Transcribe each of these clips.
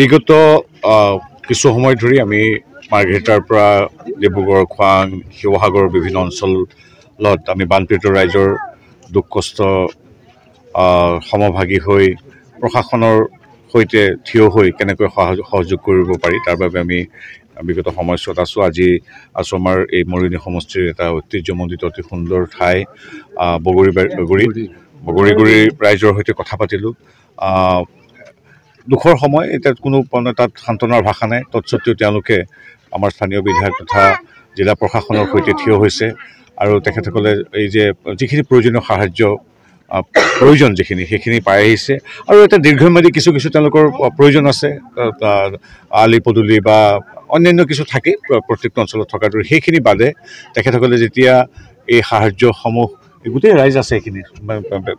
বিগত কিছু সময় ধৰি আমি মাৰ্ঘেটাৰ পৰা ডিব্ৰুগড় খোৱাং শিৱসাগৰ বিভিন্ন অঞ্চলত আমি বানপীড়িত ৰাইজৰ দুখ কষ্ট সমভাগী হৈ প্ৰশাসনৰ সৈতে থিয় হৈ কেনেকৈ সহযোগ সহযোগ কৰিব পাৰি তাৰ বাবে আমি বিগত সময়ছোৱাত আছোঁ আজি আছোঁ আমাৰ এই মৰিণী সমষ্টিৰ এটা ঐতিহ্যমণ্ডিত অতি সুন্দৰ ঠাই বগৰী বগৰী বগৰীগুৰি ৰাইজৰ সৈতে কথা পাতিলোঁ দুখৰ সময় এতিয়া কোনো তাত সান্তনাৰ ভাষা নাই তৎসত্ত্বেও তেওঁলোকে আমাৰ স্থানীয় বিধায়ক তথা জিলা প্ৰশাসনৰ সৈতে থিয় হৈছে আৰু তেখেতসকলে এই যে যিখিনি প্ৰয়োজনীয় সাহাৰ্য প্ৰয়োজন যিখিনি সেইখিনি পাই আহিছে আৰু এটা দীৰ্ঘম্যাদী কিছু কিছু তেওঁলোকৰ প্ৰয়োজন আছে আলি পদূলি বা অন্যান্য কিছু থাকেই প্ৰত্যেকটো অঞ্চলত থকাৰ দৰে সেইখিনি বাদে তেখেতসকলে যেতিয়া এই সাহাৰ্যসমূহ গোটেই ৰাইজ আছে এইখিনি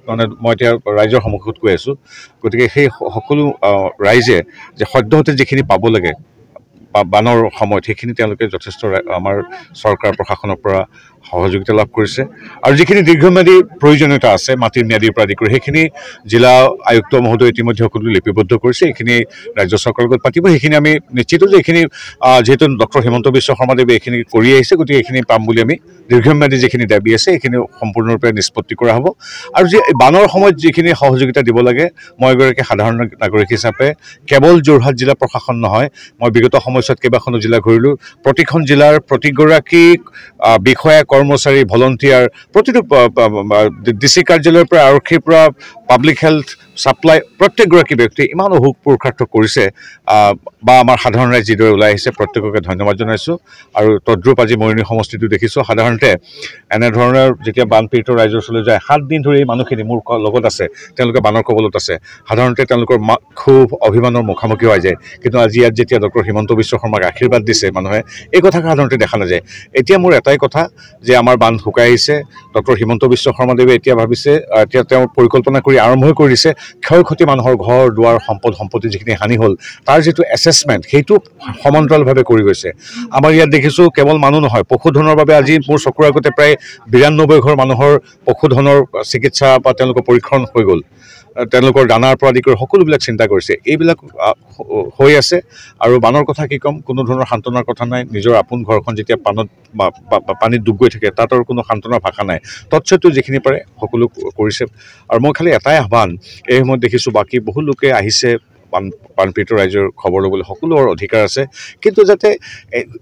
মানে মই এতিয়া ৰাইজৰ সন্মুখত কৈ আছোঁ গতিকে সেই সকলো ৰাইজে যে সদ্যহতে যিখিনি পাব লাগে বানৰ সময়ত সেইখিনি তেওঁলোকে যথেষ্ট আমাৰ চৰকাৰ প্ৰশাসনৰ পৰা সহযোগিতা লাভ কৰিছে আৰু যিখিনি দীৰ্ঘম্যাদী প্ৰয়োজনীয়তা আছে মাটিৰ ম্যাদীৰ পৰা আদি কৰি সেইখিনি জিলা আয়ুক্ত মহোদয় ইতিমধ্যে সকলো লিপিবদ্ধ কৰিছে এইখিনি ৰাজ্য চৰকাৰৰ লগত পাতিব সেইখিনি আমি নিশ্চিত যে এইখিনি যিহেতু ডক্টৰ হিমন্ত বিশ্ব শৰ্মাদেৱে এইখিনি কৰি আহিছে গতিকে এইখিনি পাম বুলি আমি দীৰ্ঘম্যাদী যিখিনি দাবী আছে সেইখিনি সম্পূৰ্ণৰূপে নিষ্পত্তি কৰা হ'ব আৰু যি বানৰ সময়ত যিখিনি সহযোগিতা দিব লাগে মই এগৰাকী সাধাৰণ নাগৰিক হিচাপে কেৱল যোৰহাট জিলা প্ৰশাসন নহয় মই বিগত সময়ছোৱাত কেইবাখনো জিলা ঘূৰিলোঁ প্ৰতিখন জিলাৰ প্ৰতিগৰাকী বিষয়া কৰ্মচাৰী ভলণ্টিয়াৰ প্ৰতিটো ডি চি কাৰ্যালয়ৰ পৰা আৰক্ষীৰ পৰা পাব্লিক হেল্থ ছাপ্লাই প্ৰত্যেকগৰাকী ব্যক্তিয়ে ইমান অসুখ পুৰুষাৰ্থ কৰিছে বা আমাৰ সাধাৰণ ৰাইজ যিদৰে ওলাই আহিছে প্ৰত্যেককে ধন্যবাদ জনাইছোঁ আৰু তদ্ৰুপ আজি মৰিণি সমষ্টিটো দেখিছোঁ সাধাৰণতে এনেধৰণৰ যেতিয়া বানপীড়িত ৰাইজৰ ওচৰলৈ যায় সাতদিন ধৰি এই মানুহখিনি মোৰ লগত আছে তেওঁলোকে বানৰ কবলত আছে সাধাৰণতে তেওঁলোকৰ মা খুব অভিমানৰ মুখামুখি হৈ যায় কিন্তু আজি ইয়াত যেতিয়া ডক্টৰ হিমন্ত বিশ্ব শৰ্মাক আশীৰ্বাদ দিছে মানুহে এই কথাষাৰ সাধাৰণতে দেখা নাযায় এতিয়া মোৰ এটাই কথা যে আমাৰ বান্ধ শুকাই আহিছে ডক্টৰ হিমন্ত বিশ্ব শৰ্মাদেৱে এতিয়া ভাবিছে এতিয়া তেওঁ পৰিকল্পনা কৰি আৰম্ভ কৰিছে ক্ষয় ক্ষতি মানুহৰ ঘৰ দুৱাৰ সম্পদ সম্পত্তি যিখিনি হানি হ'ল তাৰ যিটো এছেছমেণ্ট সেইটো সমান্তৰালভাৱে কৰি গৈছে আমাৰ ইয়াত দেখিছোঁ কেৱল মানুহ নহয় পশুধনৰ বাবে আজি মোৰ চকুৰ আগতে প্ৰায় বিৰান্নব্বৈ ঘৰ মানুহৰ পশুধনৰ চিকিৎসা বা তেওঁলোকৰ পৰীক্ষণ হৈ গ'ল তেওঁলোকৰ দানাৰ পৰা আদি কৰি সকলোবিলাক চিন্তা কৰিছে এইবিলাক হৈ আছে আৰু বানৰ কথা কি ক'ম কোনো ধৰণৰ সান্তনাৰ কথা নাই নিজৰ আপোন ঘৰখন যেতিয়া পানত পানীত ডুব গৈ থাকে তাত আৰু কোনো সান্তনাৰ ভাষা নাই তৎসত্বেও যিখিনি পাৰে সকলো কৰিছে আৰু মই খালী এটাই আহ্বান এই সময়ত দেখিছোঁ বাকী বহু লোকে আহিছে প্ৰাণ প্ৰাণপ্ৰীত ৰাইজৰ খবৰ ল'বলৈ সকলোৰ অধিকাৰ আছে কিন্তু যাতে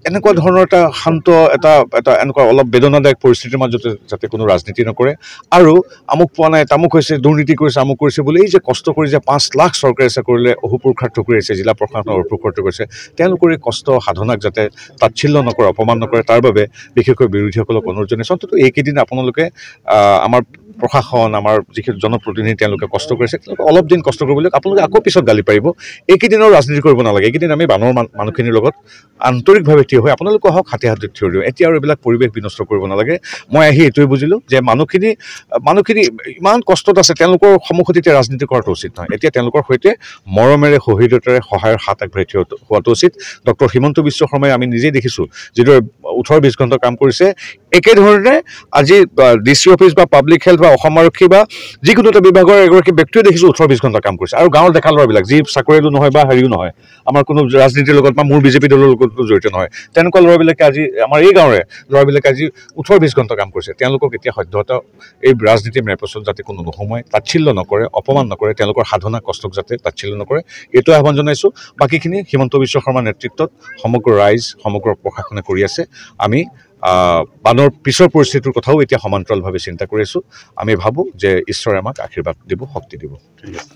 এনেকুৱা ধৰণৰ এটা শান্ত এটা এটা এনেকুৱা অলপ বেদনাদায়ক পৰিস্থিতিৰ মাজতে যাতে কোনো ৰাজনীতি নকৰে আৰু আমুক পোৱা নাই তামুক হৈছে দুৰ্নীতি কৰিছে আমুক কৰিছে বুলি এই যে কষ্ট কৰি যে পাঁচ লাখ চৰকাৰে চাকৰিলে অহুপুৰুষাৰ্থ কৰিছে জিলা প্ৰশাসনৰ অহুপুৰুষাৰ্থ কৰিছে তেওঁলোকৰ এই কষ্ট সাধনাক যাতে তাৎচিল্য নকৰে অপমান নকৰে তাৰ বাবে বিশেষকৈ বিৰোধীসকলক অনুৰোধ জনাইছোঁ অন্ততঃ এইকেইদিন আপোনালোকে আমাৰ প্ৰশাসন আমাৰ যিখিনি জনপ্ৰতিনিধি তেওঁলোকে কষ্ট কৰিছে তেওঁলোকে অলপ দিন কষ্ট কৰিবলৈ আপোনালোকে আকৌ পিছত গালি পাৰিব এইকেইদিনৰ ৰাজনীতি কৰিব নালাগে এইকেইদিন আমি বানৰ মানুহখিনিৰ লগত আন্তৰিকভাৱে থিয় হৈ আপোনালোকে হওক হাতে হাতে থিয় দিওঁ এতিয়া আৰু এইবিলাক পৰিৱেশ বিনষ্ট কৰিব নালাগে মই আহি এইটোৱে বুজিলোঁ যে মানুহখিনি মানুহখিনি ইমান কষ্টত আছে তেওঁলোকৰ সন্মুখত এতিয়া ৰাজনীতি কৰাটো উচিত নহয় এতিয়া তেওঁলোকৰ সৈতে মৰমেৰে সহৃদতাৰে সহায়ৰ হাত আগবাঢ়ি থিয় হোৱাটো উচিত ডক্টৰ হিমন্ত বিশ্ব শৰ্মাই আমি নিজেই দেখিছোঁ যিদৰে ওঠৰ বিছ ঘণ্টা কাম কৰিছে একেধৰণে আজি ডি চি অফিচ বা পাব্লিক হেল্থ বা অসম আৰক্ষী বা যিকোনো এটা বিভাগৰ এগৰাকী ব্যক্তিয়ে দেখিছোঁ ওঠৰ বিছ ঘণ্টা কাম কৰিছে আৰু গাঁৱৰ ডেকা ল'ৰাবিলাক যি চাকৰিয়ালো নহয় বা হেৰিও নহয় আমাৰ কোনো ৰাজনীতিৰ লগত বা মোৰ বিজেপি দলৰ লগতো জড়িত নহয় তেনেকুৱা ল'ৰাবিলাকে আজি আমাৰ এই গাঁৱৰে ল'ৰাবিলাকে আজি ওঠৰ বিছ ঘণ্টা কাম কৰিছে তেওঁলোকক এতিয়া সদ্যহতে এই ৰাজনীতি মেৰপচন যাতে কোনো নোসোমায় তাচ্ছিল্য নকৰে অপমান নকৰে তেওঁলোকৰ সাধনা কষ্টক যাতে তাচ্ছিল্য নকৰে এইটোৱে আহ্বান জনাইছোঁ বাকীখিনি হিমন্ত বিশ্ব শৰ্মাৰ নেতৃত্বত সমগ্ৰ ৰাইজ সমগ্ৰ প্ৰশাসনে কৰি আছে আমি বানৰ পিছৰ পৰিস্থিতিৰ কথাও এতিয়া সমান্তৰালভাৱে চিন্তা কৰি আছোঁ আমি ভাবোঁ যে ঈশ্বৰে আমাক আশীৰ্বাদ দিব শক্তি দিব